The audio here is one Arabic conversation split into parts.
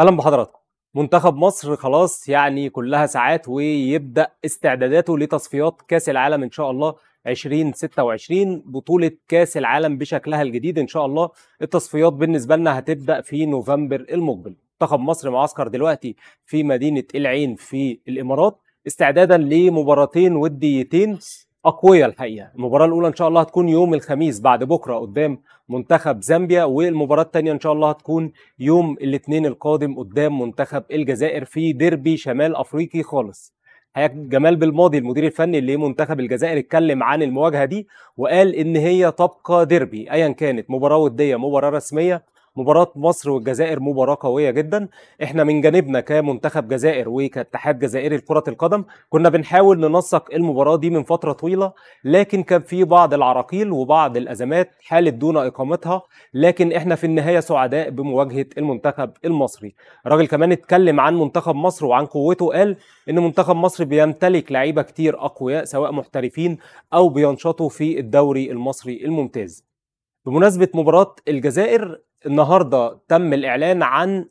اهلا بحضراتكم منتخب مصر خلاص يعني كلها ساعات ويبدا استعداداته لتصفيات كاس العالم ان شاء الله 2026 بطولة كأس العالم بشكلها الجديد إن شاء الله التصفيات بالنسبة لنا هتبدأ في نوفمبر المقبل منتخب مصر معسكر دلوقتي في مدينة العين في الإمارات استعدادا لمباراتين وديتين اقوياء الحقيقه المباراه الاولى ان شاء الله هتكون يوم الخميس بعد بكره قدام منتخب زامبيا والمباراه الثانيه ان شاء الله هتكون يوم الاثنين القادم قدام منتخب الجزائر في ديربي شمال افريقي خالص حقيقة جمال بالماضي المدير الفني لمنتخب الجزائر اتكلم عن المواجهه دي وقال ان هي تبقى ديربي ايا كانت مباراه وديه مباراه رسميه مباراه مصر والجزائر مباراه قويه جدا احنا من جانبنا كمنتخب جزائر وكاتحاد جزائري لكره القدم كنا بنحاول ننسق المباراه دي من فتره طويله لكن كان في بعض العراقيل وبعض الازمات حالت دون اقامتها لكن احنا في النهايه سعداء بمواجهه المنتخب المصري الراجل كمان اتكلم عن منتخب مصر وعن قوته قال ان منتخب مصر بيمتلك لعيبه كتير اقوياء سواء محترفين او بينشطوا في الدوري المصري الممتاز بمناسبة مباراة الجزائر النهارده تم الاعلان عن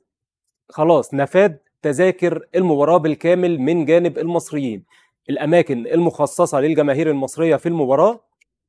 خلاص نفاد تذاكر المباراه بالكامل من جانب المصريين الاماكن المخصصه للجماهير المصريه في المباراه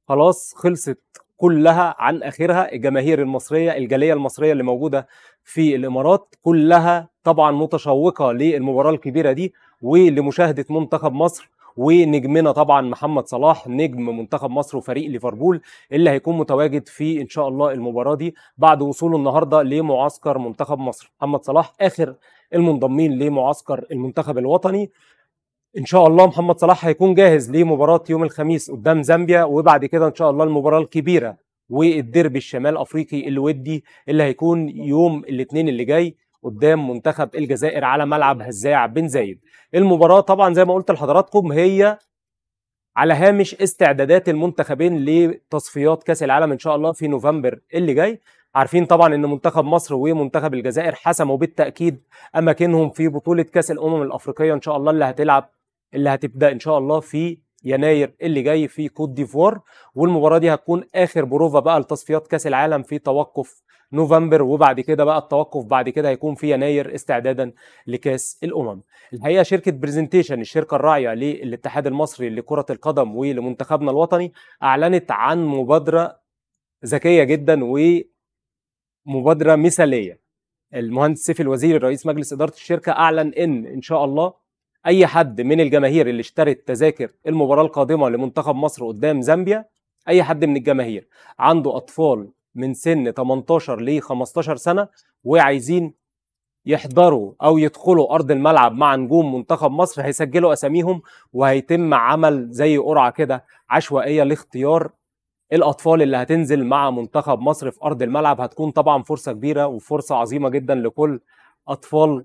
خلاص خلصت كلها عن اخرها الجماهير المصريه الجاليه المصريه اللي موجوده في الامارات كلها طبعا متشوقه للمباراه الكبيره دي ولمشاهده منتخب مصر ونجمنا طبعا محمد صلاح نجم منتخب مصر وفريق ليفربول اللي هيكون متواجد في ان شاء الله المباراه دي بعد وصوله النهارده لمعسكر منتخب مصر محمد صلاح اخر المنضمين لمعسكر المنتخب الوطني ان شاء الله محمد صلاح هيكون جاهز لمباراه يوم الخميس قدام زامبيا وبعد كده ان شاء الله المباراه الكبيره والديربي الشمال افريقي الودي اللي هيكون يوم الاثنين اللي جاي قدام منتخب الجزائر على ملعب هزاع بن زايد المباراة طبعا زي ما قلت لحضراتكم هي على هامش استعدادات المنتخبين لتصفيات كاس العالم ان شاء الله في نوفمبر اللي جاي عارفين طبعا ان منتخب مصر ومنتخب الجزائر حسموا بالتاكيد اماكنهم في بطوله كاس الامم الافريقيه ان شاء الله اللي هتلعب اللي هتبدا ان شاء الله في يناير اللي جاي في كوت ديفوار والمباراه دي هتكون اخر بروفا بقى لتصفيات كاس العالم في توقف نوفمبر وبعد كده بقى التوقف بعد كده هيكون في يناير استعدادا لكاس الامم. الحقيقه شركه برزنتيشن الشركه الراعيه للاتحاد المصري لكره القدم ولمنتخبنا الوطني اعلنت عن مبادره ذكيه جدا ومبادره مثاليه. المهندس سيف الوزير رئيس مجلس اداره الشركه اعلن ان ان شاء الله اي حد من الجماهير اللي اشترت تذاكر المباراه القادمه لمنتخب مصر قدام زامبيا اي حد من الجماهير عنده اطفال من سن 18 ل 15 سنه وعايزين يحضروا او يدخلوا ارض الملعب مع نجوم منتخب مصر هيسجلوا اساميهم وهيتم عمل زي قرعه كده عشوائيه لاختيار الاطفال اللي هتنزل مع منتخب مصر في ارض الملعب هتكون طبعا فرصه كبيره وفرصه عظيمه جدا لكل اطفال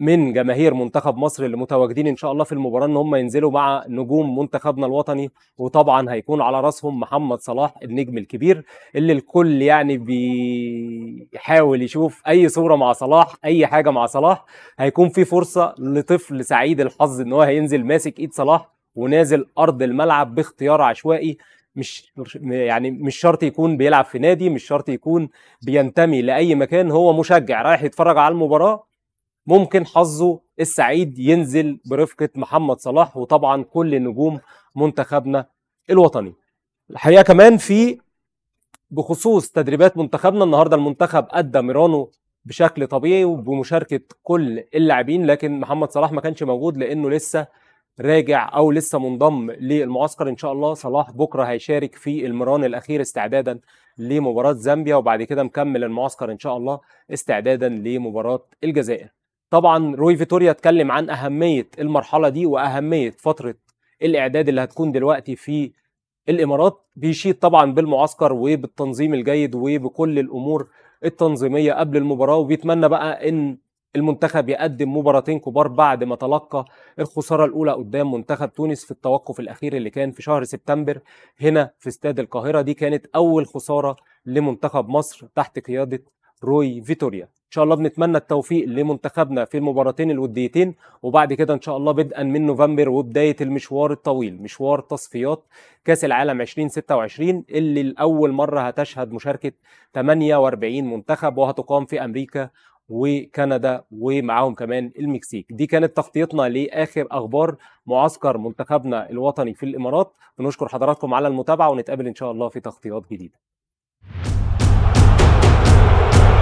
من جماهير منتخب مصر اللي متواجدين ان شاء الله في المباراه ان هم ينزلوا مع نجوم منتخبنا الوطني وطبعا هيكون على راسهم محمد صلاح النجم الكبير اللي الكل يعني بيحاول يشوف اي صوره مع صلاح اي حاجه مع صلاح هيكون في فرصه لطفل سعيد الحظ ان هو هينزل ماسك ايد صلاح ونازل ارض الملعب باختيار عشوائي مش يعني مش شرط يكون بيلعب في نادي مش شرط يكون بينتمي لاي مكان هو مشجع رايح يتفرج على المباراه ممكن حظه السعيد ينزل برفقه محمد صلاح وطبعا كل نجوم منتخبنا الوطني الحقيقه كمان في بخصوص تدريبات منتخبنا النهارده المنتخب ادى ميرانو بشكل طبيعي وبمشاركه كل اللاعبين لكن محمد صلاح ما كانش موجود لانه لسه راجع او لسه منضم للمعسكر ان شاء الله صلاح بكره هيشارك في المران الاخير استعدادا لمباراه زامبيا وبعد كده مكمل المعسكر ان شاء الله استعدادا لمباراه الجزائر طبعا روي فيتوريا اتكلم عن اهميه المرحله دي واهميه فتره الاعداد اللي هتكون دلوقتي في الامارات بيشيد طبعا بالمعسكر وبالتنظيم الجيد وبكل الامور التنظيميه قبل المباراه وبيتمنى بقى ان المنتخب يقدم مباراتين كبار بعد ما تلقى الخساره الاولى قدام منتخب تونس في التوقف الاخير اللي كان في شهر سبتمبر هنا في استاد القاهره دي كانت اول خساره لمنتخب مصر تحت قياده روي فيتوريا ان شاء الله بنتمنى التوفيق لمنتخبنا في المباراتين الوديتين وبعد كده ان شاء الله بدءا من نوفمبر وبدايه المشوار الطويل مشوار تصفيات كاس العالم 2026 اللي لاول مره هتشهد مشاركه 48 منتخب وهتقام في امريكا وكندا ومعاهم كمان المكسيك دي كانت تغطيتنا لاخر اخبار معسكر منتخبنا الوطني في الامارات بنشكر حضراتكم على المتابعه ونتقابل ان شاء الله في تغطيات جديده